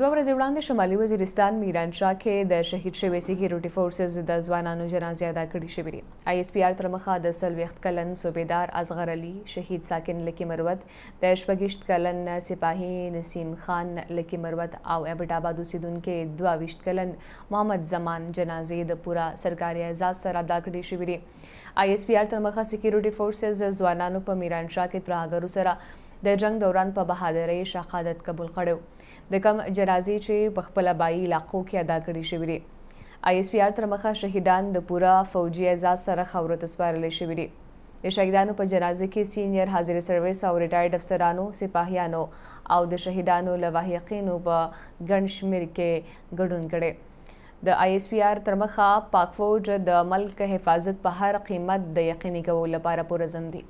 دوه ورځې وړاندې شمالي وزیرستان میرانشاه کې د شهید شوي سیکیورټي فورسز د ځوانانو جنازې ادا کړې شوې دي آی اس پی آر تر مخه د څلوېښت کلن صوبیدار اصغر علي شهید ساکن لکی مروت د شپږېشت کلن سپاهي نسیم خان لکی مروت او ابټ آباد اوسېدونکي دوه ویشت کلن محمد زمان جنازې د پوره سرکاري اعزاز سره ادا کړې شوې دي آی اس پی آر تر مخه سیکیورټي فورسز ځوانانو په میرانشاه کې تر هغه سره د جنگ دوران په بهادرۍ شهادت قبول کړو د کم جرازي چې په خپل بای علاقو کې ادا کړی شوی دی آی اس پی آر تر مخه شهیدان د پوره فوجي اعزاز سره خاورت سپارل شوی دی د شهیدانو په جنازه کې سینیئر حاضر سرویس او ریټایرډ افسرانو سپاهیانو او د شهیدانو لواحقینو په ګڼ شمیر کې ګډون کړي د آی اس پی آر تر مخه پاک فوج د ملک حفاظت په هر قیمت د یقیني کولو لپاره پوره ځم دي